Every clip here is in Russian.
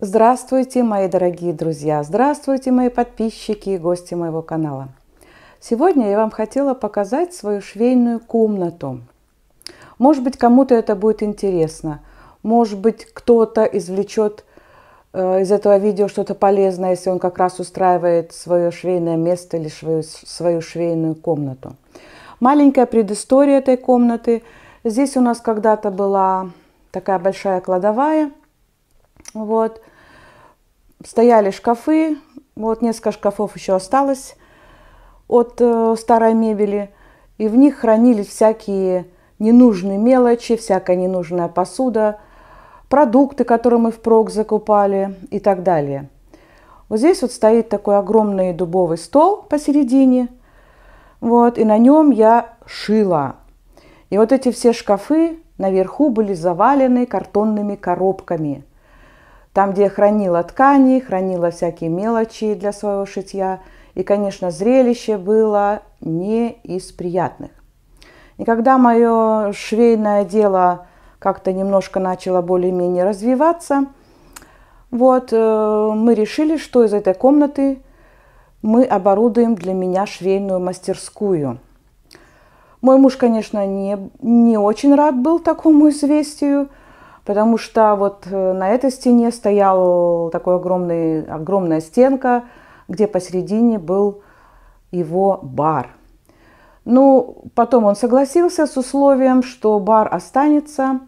Здравствуйте, мои дорогие друзья! Здравствуйте, мои подписчики и гости моего канала! Сегодня я вам хотела показать свою швейную комнату. Может быть, кому-то это будет интересно. Может быть, кто-то извлечет э, из этого видео что-то полезное, если он как раз устраивает свое швейное место или свою, свою швейную комнату. Маленькая предыстория этой комнаты. Здесь у нас когда-то была такая большая кладовая. Вот. Стояли шкафы, вот несколько шкафов еще осталось от э, старой мебели, и в них хранились всякие ненужные мелочи, всякая ненужная посуда, продукты, которые мы впрок закупали и так далее. Вот здесь вот стоит такой огромный дубовый стол посередине, вот, и на нем я шила. И вот эти все шкафы наверху были завалены картонными коробками – там, где я хранила ткани, хранила всякие мелочи для своего шитья. И, конечно, зрелище было не из приятных. И когда мое швейное дело как-то немножко начало более-менее развиваться, вот, э, мы решили, что из этой комнаты мы оборудуем для меня швейную мастерскую. Мой муж, конечно, не, не очень рад был такому известию, потому что вот э, на этой стене стояла такой огромная, огромная стенка, где посередине был его бар. Ну, потом он согласился с условием, что бар останется,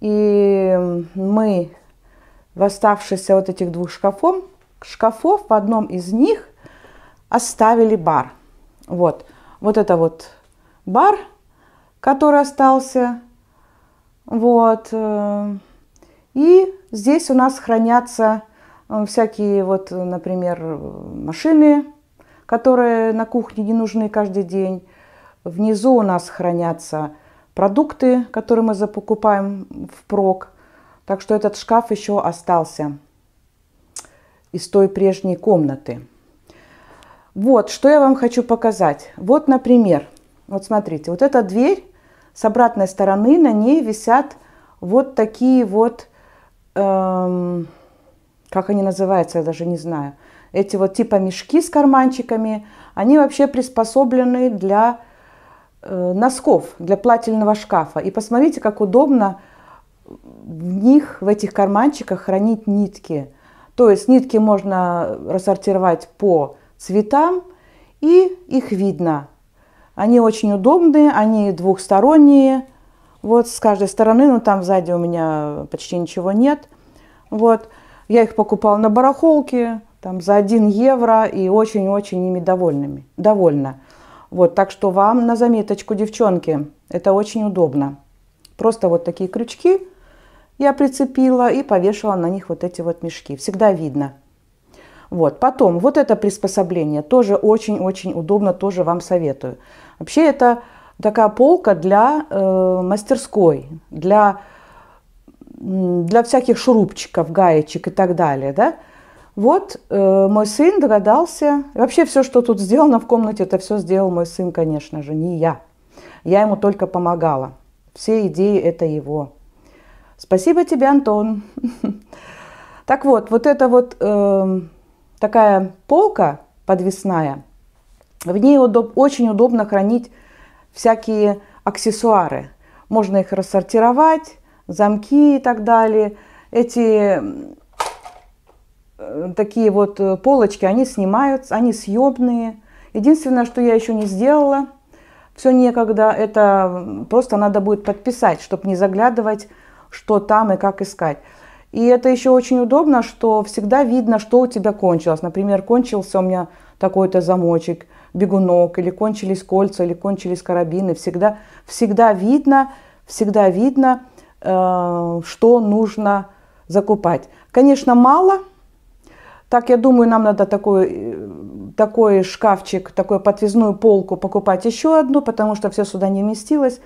и мы, восставшиеся вот этих двух шкафов, шкафов в одном из них оставили бар. Вот, вот это вот бар, который остался, вот. Э, и здесь у нас хранятся э, всякие, вот, например, машины, которые на кухне не нужны каждый день. Внизу у нас хранятся продукты, которые мы закупаем впрок. Так что этот шкаф еще остался из той прежней комнаты. Вот, что я вам хочу показать. Вот, например, вот смотрите, вот эта дверь, с обратной стороны на ней висят вот такие вот, эм, как они называются, я даже не знаю, эти вот типа мешки с карманчиками, они вообще приспособлены для э, носков, для плательного шкафа. И посмотрите, как удобно в них, в этих карманчиках хранить нитки. То есть нитки можно рассортировать по цветам, и их видно они очень удобные, они двухсторонние. Вот с каждой стороны, но там сзади у меня почти ничего нет. Вот. Я их покупала на барахолке, там за 1 евро и очень-очень ими довольными, довольна. Вот, так что вам на заметочку, девчонки, это очень удобно. Просто вот такие крючки я прицепила и повешала на них вот эти вот мешки. Всегда видно. Вот, потом вот это приспособление тоже очень-очень удобно, тоже вам советую. Вообще это такая полка для э, мастерской, для, для всяких шурупчиков, гаечек и так далее. Да? Вот э, мой сын догадался. Вообще все, что тут сделано в комнате, это все сделал мой сын, конечно же, не я. Я ему только помогала. Все идеи это его. Спасибо тебе, Антон. Так вот, вот это вот э, такая полка подвесная – в ней удоб, очень удобно хранить всякие аксессуары. Можно их рассортировать, замки и так далее. Эти э, такие вот э, полочки, они снимаются, они съемные. Единственное, что я еще не сделала, все некогда, это просто надо будет подписать, чтобы не заглядывать, что там и как искать. И это еще очень удобно, что всегда видно, что у тебя кончилось. Например, кончился у меня такой-то замочек – бегунок, или кончились кольца, или кончились карабины. Всегда, всегда видно, всегда видно, э, что нужно закупать. Конечно, мало. Так, я думаю, нам надо такой, э, такой шкафчик, такую подвесную полку покупать еще одну, потому что все сюда не вместилось.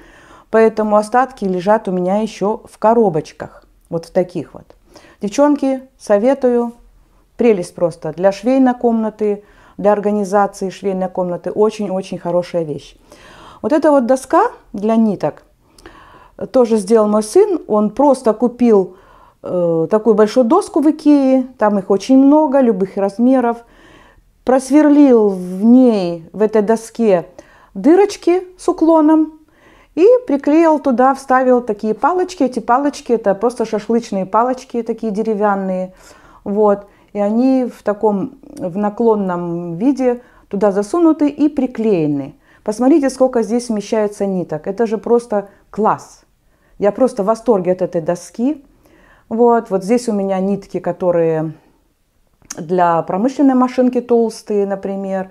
Поэтому остатки лежат у меня еще в коробочках. Вот в таких вот. Девчонки, советую. Прелесть просто для швейной комнаты, для организации швейной комнаты очень-очень хорошая вещь. Вот эта вот доска для ниток тоже сделал мой сын. Он просто купил э, такую большую доску в Икее, там их очень много, любых размеров. Просверлил в ней, в этой доске, дырочки с уклоном и приклеил туда, вставил такие палочки. Эти палочки – это просто шашлычные палочки, такие деревянные. Вот и они в таком в наклонном виде туда засунуты и приклеены. Посмотрите, сколько здесь вмещается ниток. Это же просто класс. Я просто в восторге от этой доски. Вот, вот здесь у меня нитки, которые для промышленной машинки толстые, например.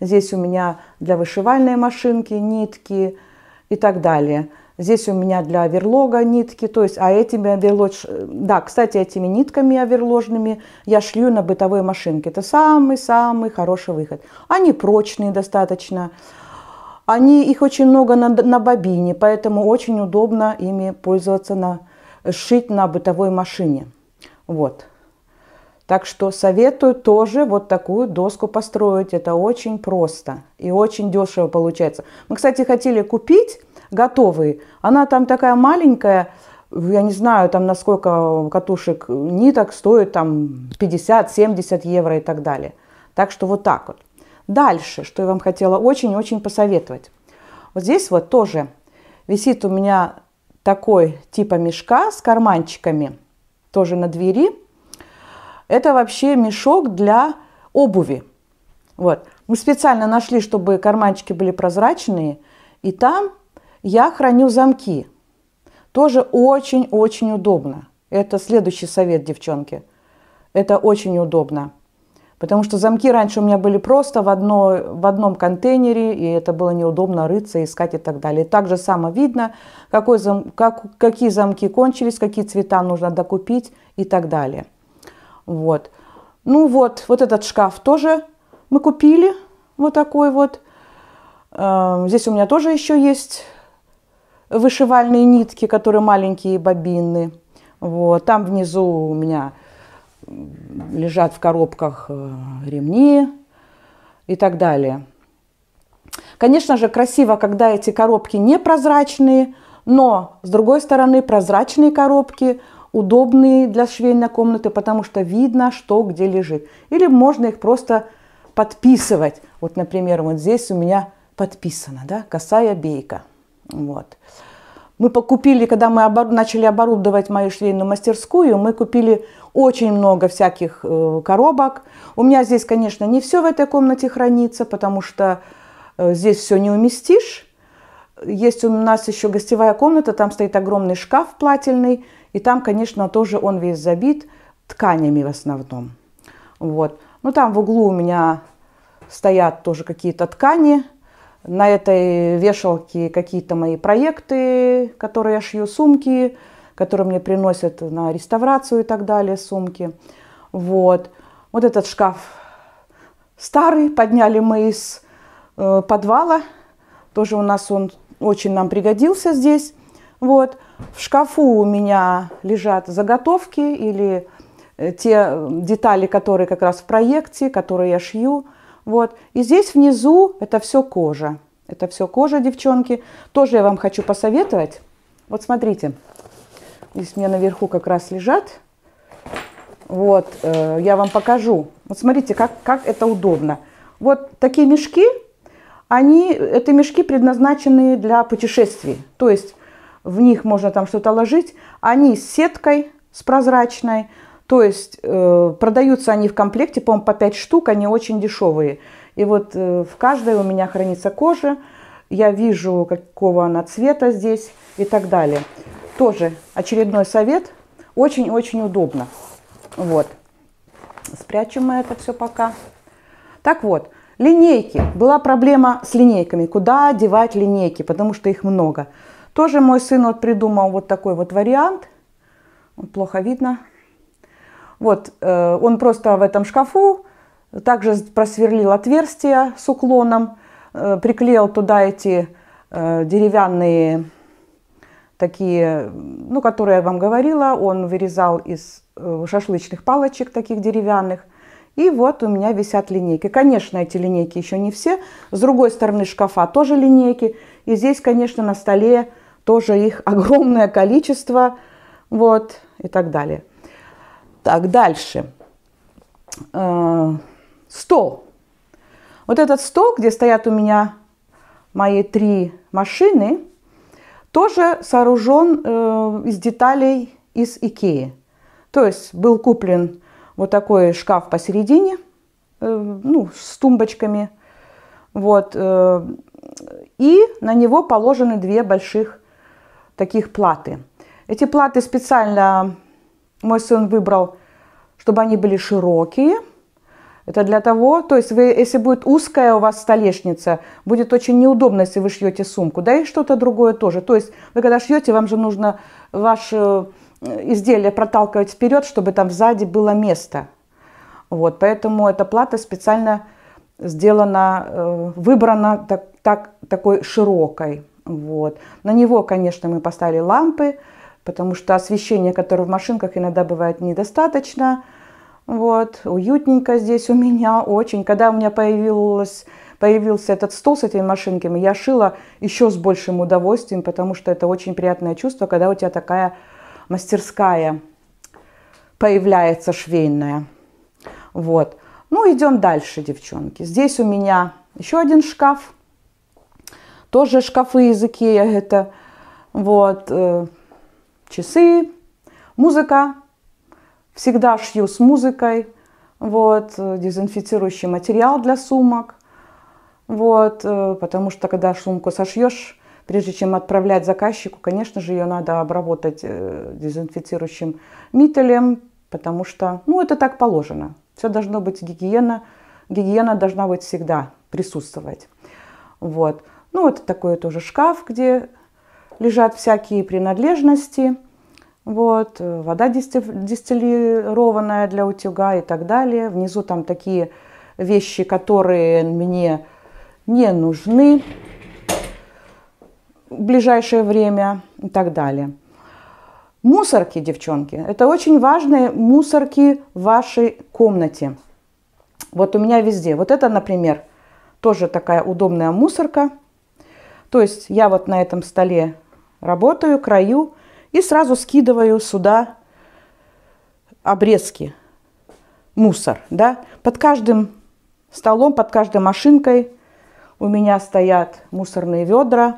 Здесь у меня для вышивальной машинки нитки и так далее. Здесь у меня для верлога нитки, то есть, а этими оверлож... Э, да, кстати, этими нитками оверложными я шлю на бытовой машинке. Это самый-самый хороший выход. Они прочные достаточно. Они, их очень много на, на бобине, поэтому очень удобно ими пользоваться, на, шить на бытовой машине. Вот. Так что советую тоже вот такую доску построить. Это очень просто и очень дешево получается. Мы, кстати, хотели купить готовые. Она там такая маленькая, я не знаю, там насколько катушек ниток стоит, там 50-70 евро и так далее. Так что вот так вот. Дальше, что я вам хотела очень-очень посоветовать. Вот здесь вот тоже висит у меня такой типа мешка с карманчиками, тоже на двери. Это вообще мешок для обуви. Вот. Мы специально нашли, чтобы карманчики были прозрачные, и там я храню замки. Тоже очень-очень удобно. Это следующий совет, девчонки. Это очень удобно. Потому что замки раньше у меня были просто в, одно, в одном контейнере, и это было неудобно рыться, искать и так далее. Также само видно, какой зам, как, какие замки кончились, какие цвета нужно докупить и так далее. Вот. Ну вот, вот этот шкаф тоже мы купили, вот такой вот. Эм, здесь у меня тоже еще есть вышивальные нитки, которые маленькие бобины. Вот. Там внизу у меня лежат в коробках э, ремни и так далее. Конечно же, красиво, когда эти коробки непрозрачные, но, с другой стороны, прозрачные коробки удобные для швейной комнаты, потому что видно, что где лежит. Или можно их просто подписывать. Вот, например, вот здесь у меня подписано, да, косая бейка. Вот. Мы покупили, когда мы обор... начали оборудовать мою швейную мастерскую, мы купили очень много всяких э, коробок. У меня здесь, конечно, не все в этой комнате хранится, потому что э, здесь все не уместишь. Есть у нас еще гостевая комната, там стоит огромный шкаф плательный, и там, конечно, тоже он весь забит тканями в основном. Вот. Ну, там в углу у меня стоят тоже какие-то ткани – на этой вешалке какие-то мои проекты, которые я шью, сумки, которые мне приносят на реставрацию и так далее, сумки. Вот. Вот этот шкаф старый, подняли мы из э, подвала. Тоже у нас он очень нам пригодился здесь. Вот. В шкафу у меня лежат заготовки или э, те э, детали, которые как раз в проекте, которые я шью. Вот. И здесь внизу это все кожа. Это все кожа, девчонки. Тоже я вам хочу посоветовать. Вот смотрите. Здесь у меня наверху как раз лежат. Вот, э, я вам покажу. Вот смотрите, как, как это удобно. Вот такие мешки, они, это мешки предназначены для путешествий. То есть в них можно там что-то ложить. Они с сеткой, с прозрачной, то есть э, продаются они в комплекте, по-моему, по 5 штук, они очень дешевые. И вот э, в каждой у меня хранится кожа, я вижу, какого она цвета здесь и так далее. Тоже очередной совет, очень-очень удобно. Вот, спрячем мы это все пока. Так вот, линейки. Была проблема с линейками, куда одевать линейки, потому что их много. Тоже мой сын вот придумал вот такой вот вариант. Плохо видно. Вот, э, он просто в этом шкафу также просверлил отверстие с уклоном, э, приклеил туда эти э, деревянные такие, ну, которые я вам говорила, он вырезал из шашлычных палочек таких деревянных. И вот у меня висят линейки. Конечно, эти линейки еще не все. С другой стороны шкафа тоже линейки. И здесь, конечно, на столе тоже их огромное количество. Вот, и так далее. Так, дальше. Э, стол. Вот этот стол, где стоят у меня мои три машины, тоже сооружен э, из деталей из Икеи. То есть был куплен вот такой шкаф посередине, э, ну, с тумбочками. Вот. И на него положены две больших таких платы. Эти платы специально мой сын выбрал, чтобы они были широкие. Это для того, то есть вы, если будет узкая у вас столешница, будет очень неудобно, если вы шьете сумку, да и что-то другое тоже. То есть вы когда шьете, вам же нужно ваше э, изделие проталкивать вперед, чтобы там сзади было место. Вот, поэтому эта плата специально сделана, э, выбрана так, так, такой широкой. Вот. На него, конечно, мы поставили лампы, потому что освещение, которое в машинках иногда бывает недостаточно. Вот, уютненько здесь у меня очень. Когда у меня появилось, появился этот стол с этими машинками, я шила еще с большим удовольствием, потому что это очень приятное чувство, когда у тебя такая мастерская появляется швейная. Вот. Ну, идем дальше, девчонки. Здесь у меня еще один шкаф. Тоже шкафы из Икея это. Вот. Э, часы, музыка. Всегда шью с музыкой. Вот, э, дезинфицирующий материал для сумок. Вот, э, потому что когда сумку сошьешь, прежде чем отправлять заказчику, конечно же, ее надо обработать э, дезинфицирующим мителем, потому что, ну, это так положено. Все должно быть гигиена, гигиена должна быть всегда присутствовать. Вот. Ну, это такой тоже шкаф, где лежат всякие принадлежности, вот, э, вода дистиллированная для утюга и так далее. Внизу там такие вещи, которые мне не нужны в ближайшее время и так далее. Мусорки, девчонки, это очень важные мусорки в вашей комнате. Вот у меня везде. Вот это, например, тоже такая удобная мусорка. То есть я вот на этом столе Работаю, краю и сразу скидываю сюда обрезки, мусор. Да? Под каждым столом, под каждой машинкой у меня стоят мусорные ведра,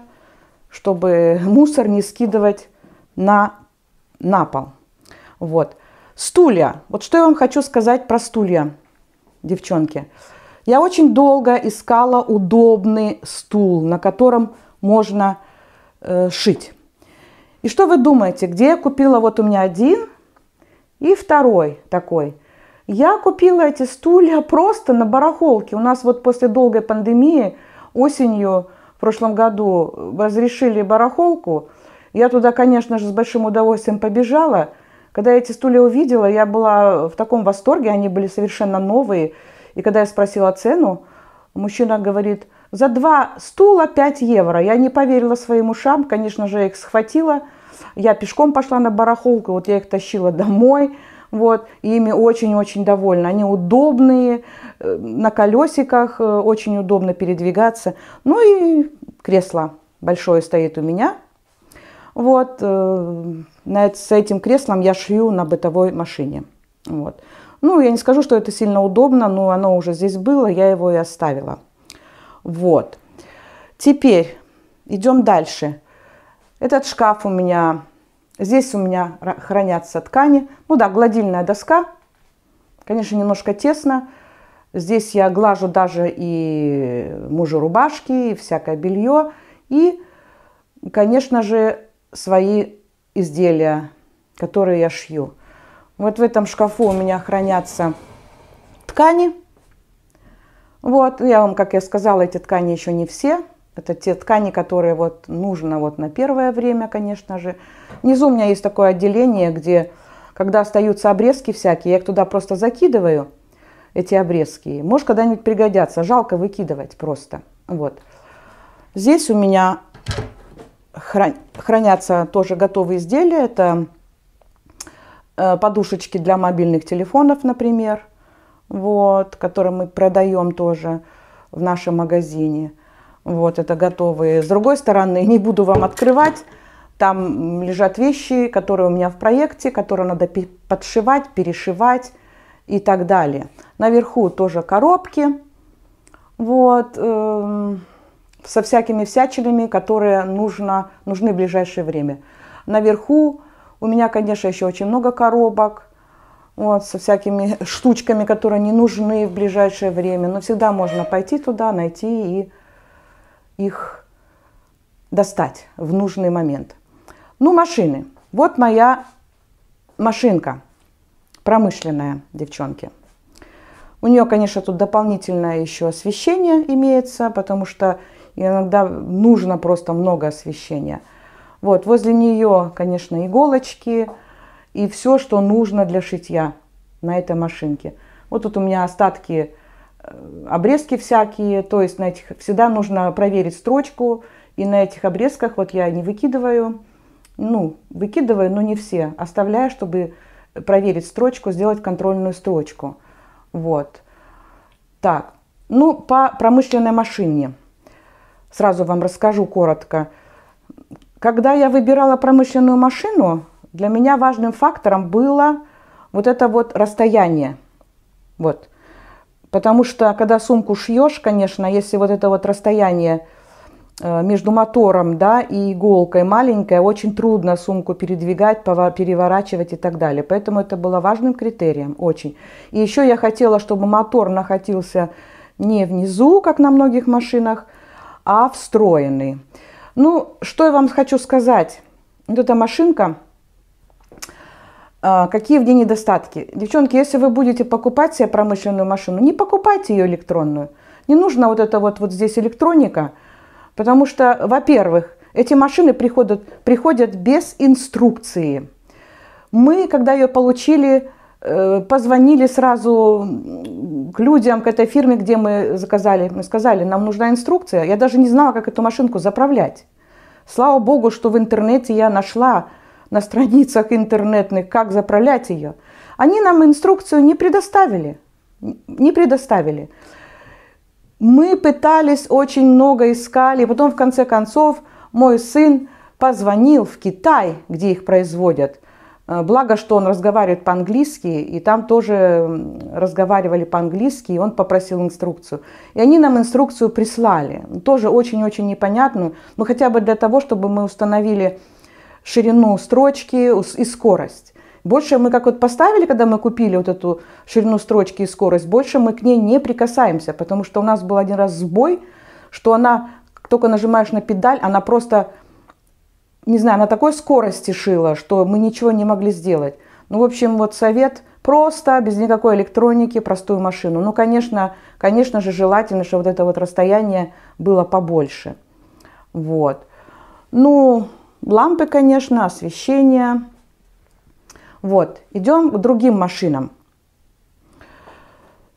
чтобы мусор не скидывать на, на пол. Вот. Стулья. Вот что я вам хочу сказать про стулья, девчонки. Я очень долго искала удобный стул, на котором можно э, шить. И что вы думаете, где я купила? Вот у меня один и второй такой. Я купила эти стулья просто на барахолке. У нас вот после долгой пандемии осенью в прошлом году разрешили барахолку. Я туда, конечно же, с большим удовольствием побежала. Когда я эти стулья увидела, я была в таком восторге, они были совершенно новые. И когда я спросила цену, мужчина говорит – за два стула 5 евро. Я не поверила своим ушам, конечно же, я их схватила. Я пешком пошла на барахолку, вот я их тащила домой. Вот, ими очень-очень довольна. Они удобные, э, на колесиках, э, очень удобно передвигаться. Ну и кресло большое стоит у меня. Вот, э, с этим креслом я шью на бытовой машине. Вот. Ну, я не скажу, что это сильно удобно, но оно уже здесь было, я его и оставила. Вот. Теперь идем дальше. Этот шкаф у меня, здесь у меня хранятся ткани. Ну да, гладильная доска. Конечно, немножко тесно. Здесь я глажу даже и мужа рубашки, и всякое белье. И, конечно же, свои изделия, которые я шью. Вот в этом шкафу у меня хранятся ткани. Вот, я вам, как я сказала, эти ткани еще не все. Это те ткани, которые вот нужно вот на первое время, конечно же. Внизу у меня есть такое отделение, где, когда остаются обрезки всякие, я их туда просто закидываю, эти обрезки. Может, когда-нибудь пригодятся. Жалко выкидывать просто. Вот. Здесь у меня хранятся тоже готовые изделия. Это э, подушечки для мобильных телефонов, например вот, который мы продаем тоже в нашем магазине. Вот, это готовые. С другой стороны, не буду вам открывать, там лежат вещи, которые у меня в проекте, которые надо подшивать, перешивать и так далее. Наверху тоже коробки, вот, э, со всякими всячинами, которые нужно, нужны в ближайшее время. Наверху у меня, конечно, еще очень много коробок, вот, со всякими штучками, которые не нужны в ближайшее время. Но всегда можно пойти туда, найти и их достать в нужный момент. Ну, машины. Вот моя машинка промышленная, девчонки. У нее, конечно, тут дополнительное еще освещение имеется, потому что иногда нужно просто много освещения. Вот, возле нее, конечно, иголочки, иголочки и все, что нужно для шитья на этой машинке. Вот тут у меня остатки, э, обрезки всякие, то есть на этих всегда нужно проверить строчку, и на этих обрезках вот я не выкидываю, ну, выкидываю, но не все, оставляю, чтобы проверить строчку, сделать контрольную строчку. Вот. Так, ну, по промышленной машине. Сразу вам расскажу коротко. Когда я выбирала промышленную машину, для меня важным фактором было вот это вот расстояние. Вот. Потому что когда сумку шьешь, конечно, если вот это вот расстояние э, между мотором да, и иголкой маленькое, очень трудно сумку передвигать, переворачивать и так далее. Поэтому это было важным критерием, очень. И еще я хотела, чтобы мотор находился не внизу, как на многих машинах, а встроенный. Ну, что я вам хочу сказать. Вот эта машинка – а, какие в ней недостатки? Девчонки, если вы будете покупать себе промышленную машину, не покупайте ее электронную. Не нужно вот это вот, вот здесь электроника, потому что, во-первых, эти машины приходят, приходят без инструкции. Мы, когда ее получили, э, позвонили сразу к людям, к этой фирме, где мы заказали. Мы сказали, нам нужна инструкция. Я даже не знала, как эту машинку заправлять. Слава богу, что в интернете я нашла на страницах интернетных, как заправлять ее. Они нам инструкцию не предоставили. Не предоставили. Мы пытались, очень много искали. Потом, в конце концов, мой сын позвонил в Китай, где их производят. Э, благо, что он разговаривает по-английски, и там тоже разговаривали по-английски, и он попросил инструкцию. И они нам инструкцию прислали, тоже очень-очень непонятную, но ну, хотя бы для того, чтобы мы установили, ширину строчки и скорость. Больше мы как вот поставили, когда мы купили вот эту ширину строчки и скорость, больше мы к ней не прикасаемся, потому что у нас был один раз сбой, что она, только нажимаешь на педаль, она просто, не знаю, на такой скорости шила, что мы ничего не могли сделать. Ну, в общем, вот совет просто, без никакой электроники, простую машину. Ну, конечно, конечно же, желательно, чтобы вот это вот расстояние было побольше. Вот. Ну, лампы, конечно, освещение. Вот, идем к другим машинам.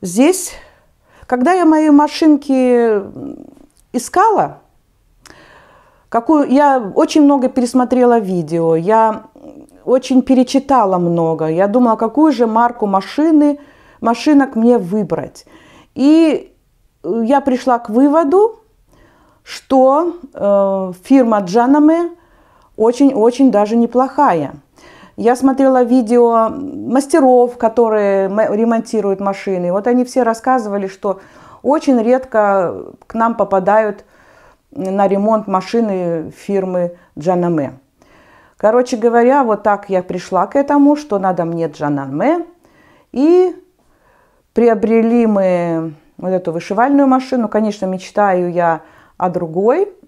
Здесь, когда я мои машинки искала, какую я очень много пересмотрела видео, я очень перечитала много. Я думала, какую же марку машины, машинок мне выбрать. И э, я пришла к выводу, что э, фирма Джанаме очень-очень даже неплохая. Я смотрела видео мастеров, которые ремонтируют машины. Вот они все рассказывали, что очень редко к нам попадают на ремонт машины фирмы Джанаме. Короче говоря, вот так я пришла к этому, что надо мне Джанаме. И приобрели мы вот эту вышивальную машину. Конечно, мечтаю я о другой –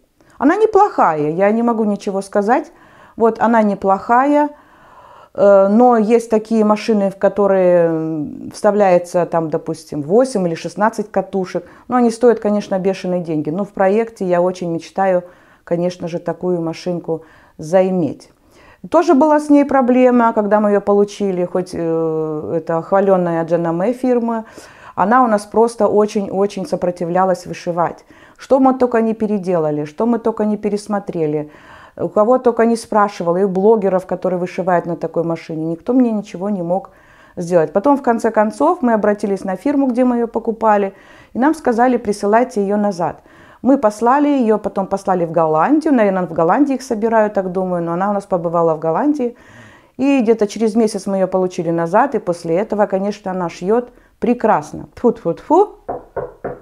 она неплохая, я не могу ничего сказать. Вот она неплохая, э, но есть такие машины, в которые вставляется там, допустим, 8 или 16 катушек. Но они стоят, конечно, бешеные деньги. Но в проекте я очень мечтаю, конечно же, такую машинку заиметь. Тоже была с ней проблема, когда мы ее получили, хоть э, это хваленная Джанаме e фирма, она у нас просто очень-очень сопротивлялась вышивать. Что мы только не переделали, что мы только не пересмотрели, у кого только не спрашивала, и у блогеров, которые вышивают на такой машине, никто мне ничего не мог сделать. Потом, в конце концов, мы обратились на фирму, где мы ее покупали, и нам сказали, присылайте ее назад. Мы послали ее, потом послали в Голландию, наверное, в Голландии их собирают, так думаю, но она у нас побывала в Голландии. И где-то через месяц мы ее получили назад, и после этого, конечно, она шьет прекрасно. Тьфу-тьфу-тьфу,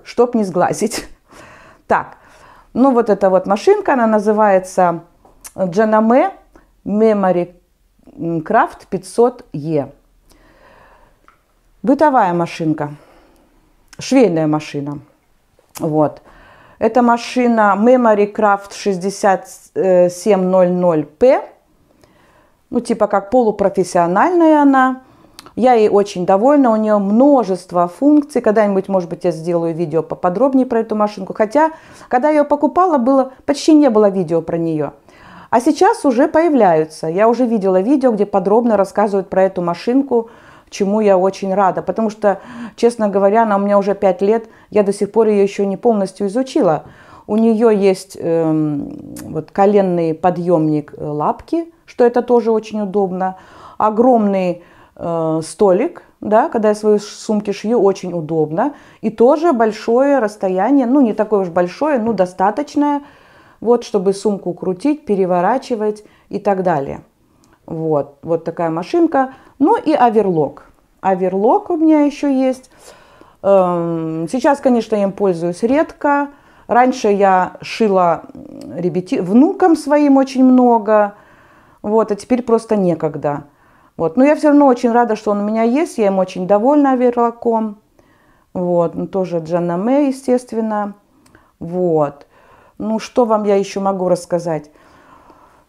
чтоб не сглазить. Так, ну вот эта вот машинка, она называется Janame Memory Craft 500E. Бытовая машинка, швейная машина. Вот. Это машина Memory Craft 6700P. Э, ну, типа как полупрофессиональная она. Я ей очень довольна, у нее множество функций. Когда-нибудь, может быть, я сделаю видео поподробнее про эту машинку. Хотя, когда я ее покупала, было, почти не было видео про нее. А сейчас уже появляются. Я уже видела видео, где подробно рассказывают про эту машинку, чему я очень рада. Потому что, честно говоря, она у меня уже 5 лет, я до сих пор ее еще не полностью изучила. У нее есть э, вот, коленный подъемник э, лапки, что это тоже очень удобно. Огромный Э, столик, да, когда я свои сумки шью, очень удобно. И тоже большое расстояние, ну не такое уж большое, ну достаточное, вот, чтобы сумку крутить, переворачивать и так далее. Вот, вот такая машинка. Ну и оверлок. Оверлок у меня еще есть. Эм, сейчас, конечно, я им пользуюсь редко. Раньше я шила ребяти... внукам своим очень много. Вот, а теперь просто некогда. Вот. Но я все равно очень рада, что он у меня есть. Я им очень довольна верлаком. Вот. Ну, тоже Джанна Мэй, естественно. Вот. Ну, что вам я еще могу рассказать?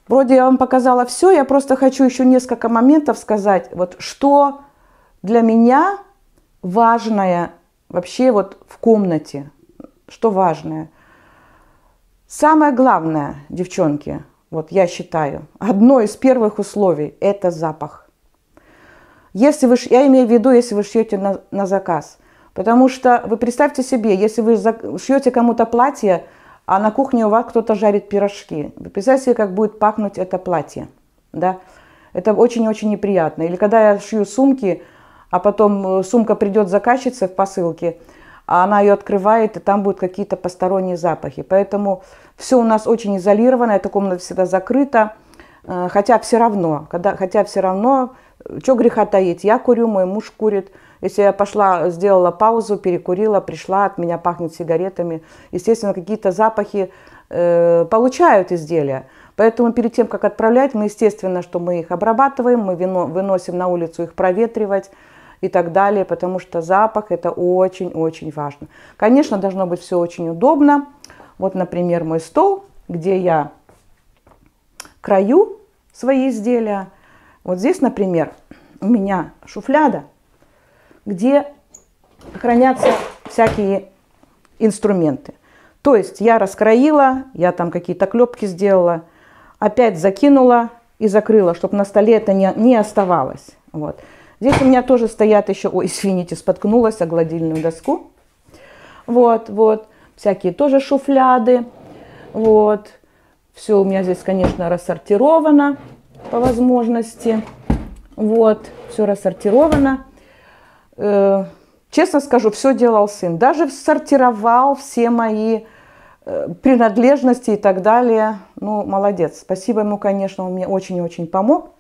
Вроде я вам показала все, я просто хочу еще несколько моментов сказать, вот что для меня важное вообще вот в комнате, что важное. Самое главное, девчонки, вот я считаю, одно из первых условий – это запах. Если вы, я имею в виду, если вы шьете на, на заказ. Потому что вы представьте себе, если вы шьете кому-то платье, а на кухне у вас кто-то жарит пирожки, вы представьте себе, как будет пахнуть это платье. Да? Это очень-очень неприятно. Или когда я шью сумки, а потом э, сумка придет заказчице в посылке, а она ее открывает, и там будут какие-то посторонние запахи. Поэтому все у нас очень изолировано, эта комната всегда закрыта. Э, хотя все равно, когда, хотя все равно что греха таить? Я курю, мой муж курит. Если я пошла, сделала паузу, перекурила, пришла, от меня пахнет сигаретами. Естественно, какие-то запахи э, получают изделия. Поэтому перед тем, как отправлять, мы, естественно, что мы их обрабатываем, мы вино, выносим на улицу их проветривать и так далее, потому что запах – это очень-очень важно. Конечно, должно быть все очень удобно. Вот, например, мой стол, где я краю свои изделия – вот здесь, например, у меня шуфляда, где хранятся всякие инструменты. То есть я раскроила, я там какие-то клепки сделала, опять закинула и закрыла, чтобы на столе это не, не оставалось. Вот. Здесь у меня тоже стоят еще, ой, извините, споткнулась о гладильную доску. Вот, вот, всякие тоже шуфляды. Вот, все у меня здесь, конечно, рассортировано по возможности. Вот, все рассортировано. Э, честно скажу, все делал сын. Даже сортировал все мои э, принадлежности и так далее. Ну, молодец. Спасибо ему, конечно, он мне очень-очень помог.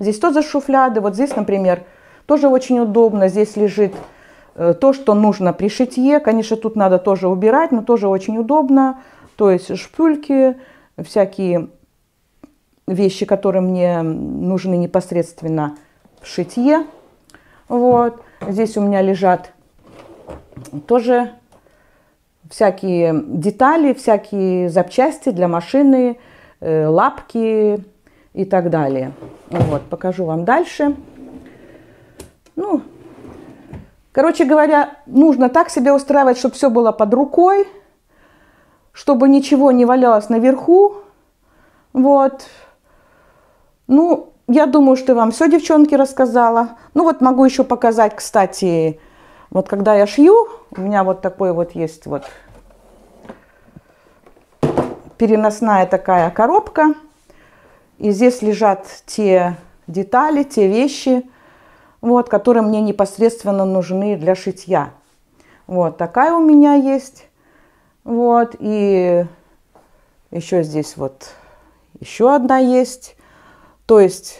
Здесь тоже шуфляды. Вот здесь, например, тоже очень удобно. Здесь лежит э, то, что нужно при шитье. Конечно, тут надо тоже убирать, но тоже очень удобно. То есть шпульки, всякие вещи, которые мне нужны непосредственно в шитье. Вот. Здесь у меня лежат тоже всякие детали, всякие запчасти для машины, э, лапки и так далее. Вот, покажу вам дальше. Ну, короче говоря, нужно так себя устраивать, чтобы все было под рукой, чтобы ничего не валялось наверху. Вот, ну, я думаю, что вам все, девчонки, рассказала. Ну, вот могу еще показать, кстати, вот когда я шью, у меня вот такой вот есть вот переносная такая коробка. И здесь лежат те детали, те вещи, вот, которые мне непосредственно нужны для шитья. Вот такая у меня есть. Вот, и еще здесь вот еще одна есть. То есть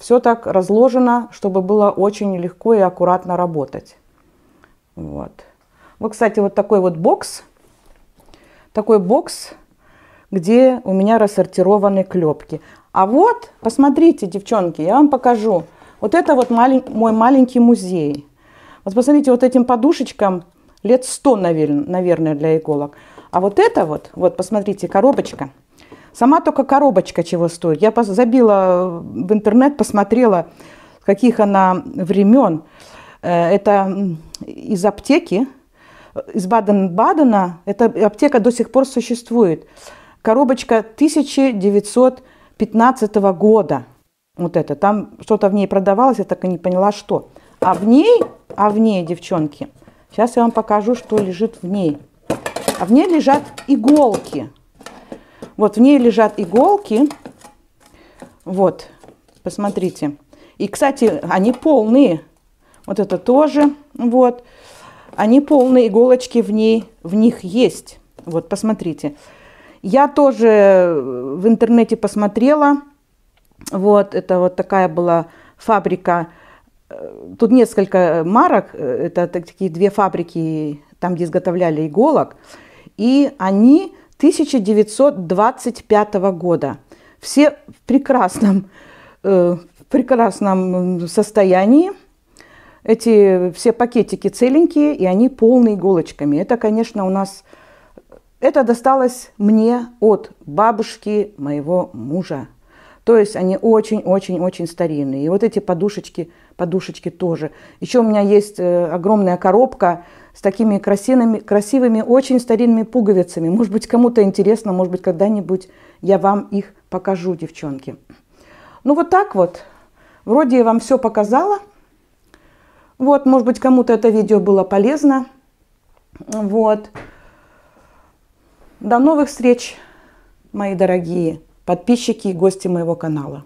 все так разложено, чтобы было очень легко и аккуратно работать. Вот. Вот, кстати, вот такой вот бокс. Такой бокс, где у меня рассортированы клепки. А вот, посмотрите, девчонки, я вам покажу. Вот это вот малень... мой маленький музей. Вот посмотрите, вот этим подушечкам лет 100, наверное, для иголок. А вот это вот, вот посмотрите, коробочка. Сама только коробочка чего стоит. Я забила э, в интернет, посмотрела, каких она времен. Э, это из аптеки, из Баден-Бадена. Эта аптека до сих пор существует. Коробочка 1915 года. Вот это. Там что-то в ней продавалось, я так и не поняла, что. А в ней, а в ней, девчонки, сейчас я вам покажу, что лежит в ней. А в ней лежат иголки. Вот в ней лежат иголки. Вот, посмотрите. И, кстати, они полные. Вот это тоже, вот. Они полные, иголочки в, ней, в них есть. Вот, посмотрите. Я тоже э, в интернете посмотрела. Вот, это вот такая была фабрика. Э, тут несколько э, марок. Это такие две фабрики, там, где изготовляли иголок. И они 1925 года. Все в прекрасном, э, в прекрасном состоянии. Эти все пакетики целенькие, и они полны иголочками. Это, конечно, у нас... Э, это досталось мне от бабушки моего мужа. То есть они очень-очень-очень старинные. И вот эти подушечки, подушечки тоже. Еще у меня есть э, огромная коробка с такими красивыми, красивыми очень старинными пуговицами. Может быть, кому-то интересно, может быть, когда-нибудь я вам их покажу, девчонки. Ну вот так вот. Вроде я вам все показала. Вот, может быть, кому-то это видео было полезно. Вот. До новых встреч, мои дорогие подписчики и гости моего канала.